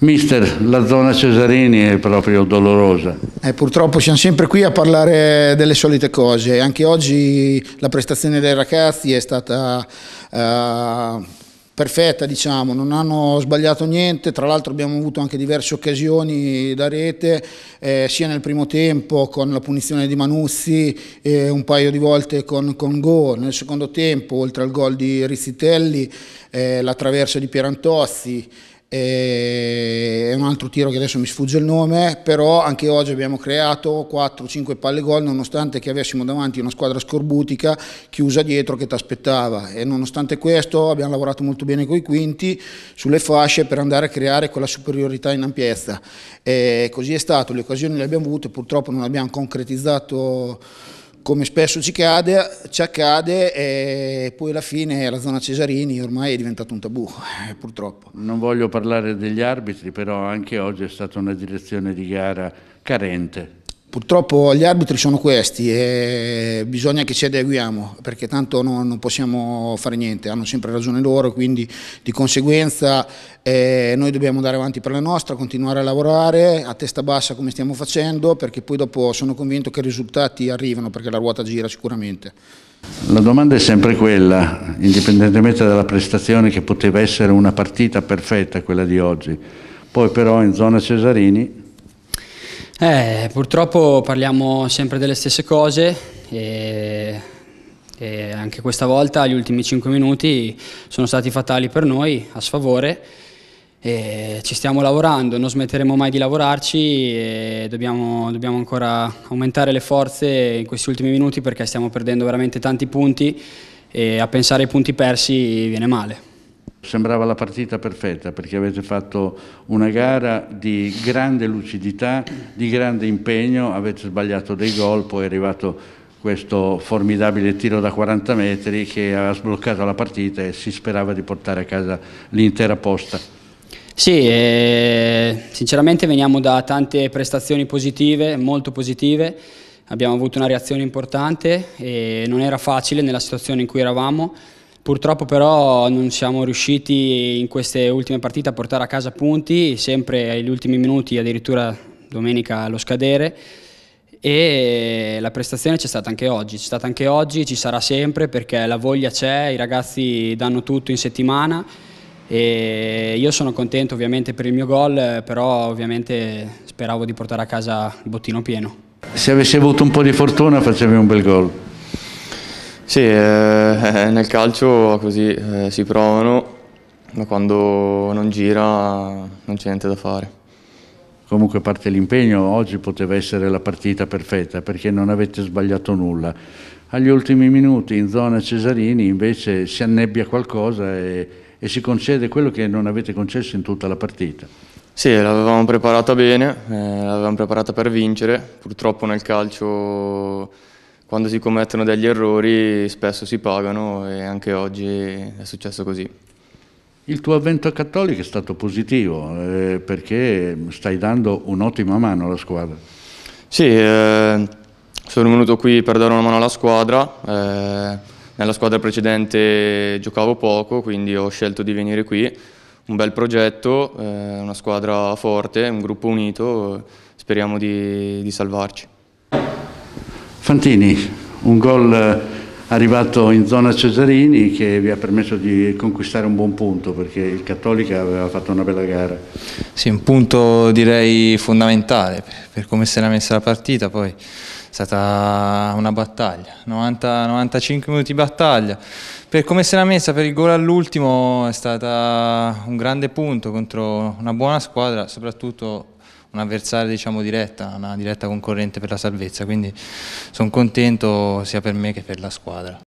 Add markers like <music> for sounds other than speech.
Mister, la zona Cesarini è proprio dolorosa. Eh, purtroppo siamo sempre qui a parlare delle solite cose. Anche oggi la prestazione dei ragazzi è stata eh, perfetta, diciamo. non hanno sbagliato niente. Tra l'altro abbiamo avuto anche diverse occasioni da rete, eh, sia nel primo tempo con la punizione di Manuzzi e un paio di volte con, con Go. Nel secondo tempo, oltre al gol di Rizzitelli, eh, la traversa di Pierantozzi è un altro tiro che adesso mi sfugge il nome, però anche oggi abbiamo creato 4-5 palle gol nonostante che avessimo davanti una squadra scorbutica chiusa dietro che ti aspettava e nonostante questo abbiamo lavorato molto bene con i quinti sulle fasce per andare a creare quella superiorità in ampiezza e così è stato, le occasioni le abbiamo avute, purtroppo non abbiamo concretizzato come spesso ci, cade, ci accade, e poi alla fine la zona Cesarini ormai è diventata un tabù, eh, purtroppo. Non voglio parlare degli arbitri, però anche oggi è stata una direzione di gara carente. Purtroppo gli arbitri sono questi e bisogna che ci adeguiamo perché tanto no, non possiamo fare niente, hanno sempre ragione loro quindi di conseguenza eh, noi dobbiamo andare avanti per la nostra, continuare a lavorare a testa bassa come stiamo facendo perché poi dopo sono convinto che i risultati arrivano perché la ruota gira sicuramente. La domanda è sempre quella, indipendentemente dalla prestazione che poteva essere una partita perfetta quella di oggi, poi però in zona Cesarini eh, purtroppo parliamo sempre delle stesse cose e, e, anche questa volta gli ultimi 5 minuti sono stati fatali per noi, a sfavore. ci stiamo lavorando, non smetteremo mai di lavorarci e dobbiamo, dobbiamo ancora aumentare le forze in questi ultimi minuti perché stiamo perdendo veramente tanti punti e a pensare ai punti persi viene male. Sembrava la partita perfetta perché avete fatto una gara di grande lucidità, di grande impegno, avete sbagliato dei gol, poi è arrivato questo formidabile tiro da 40 metri che ha sbloccato la partita e si sperava di portare a casa l'intera posta. Sì, eh, sinceramente veniamo da tante prestazioni positive, molto positive, abbiamo avuto una reazione importante e non era facile nella situazione in cui eravamo. Purtroppo però non siamo riusciti in queste ultime partite a portare a casa punti, sempre agli ultimi minuti, addirittura domenica allo scadere e la prestazione c'è stata anche oggi, c'è stata anche oggi, ci sarà sempre perché la voglia c'è, i ragazzi danno tutto in settimana e io sono contento ovviamente per il mio gol, però ovviamente speravo di portare a casa il bottino pieno. Se avessi avuto un po' di fortuna facevi un bel gol. Sì, eh, <laughs> nel calcio così eh, si provano, ma quando non gira non c'è niente da fare. Comunque a parte l'impegno, oggi poteva essere la partita perfetta perché non avete sbagliato nulla. Agli ultimi minuti in zona Cesarini invece si annebbia qualcosa e, e si concede quello che non avete concesso in tutta la partita. Sì, l'avevamo preparata bene, eh, l'avevamo preparata per vincere, purtroppo nel calcio quando si commettono degli errori spesso si pagano e anche oggi è successo così. Il tuo avvento a Cattolica è stato positivo eh, perché stai dando un'ottima mano alla squadra. Sì, eh, sono venuto qui per dare una mano alla squadra. Eh, nella squadra precedente giocavo poco, quindi ho scelto di venire qui. Un bel progetto, eh, una squadra forte, un gruppo unito, speriamo di, di salvarci. Fantini, un gol eh, arrivato in zona Cesarini che vi ha permesso di conquistare un buon punto perché il Cattolica aveva fatto una bella gara. Sì, un punto direi fondamentale per come si era messa la partita, poi è stata una battaglia, 90, 95 minuti di battaglia. Per come se l'ha messa, per il gol all'ultimo è stato un grande punto contro una buona squadra, soprattutto un'avversaria diciamo diretta, una diretta concorrente per la salvezza, quindi sono contento sia per me che per la squadra.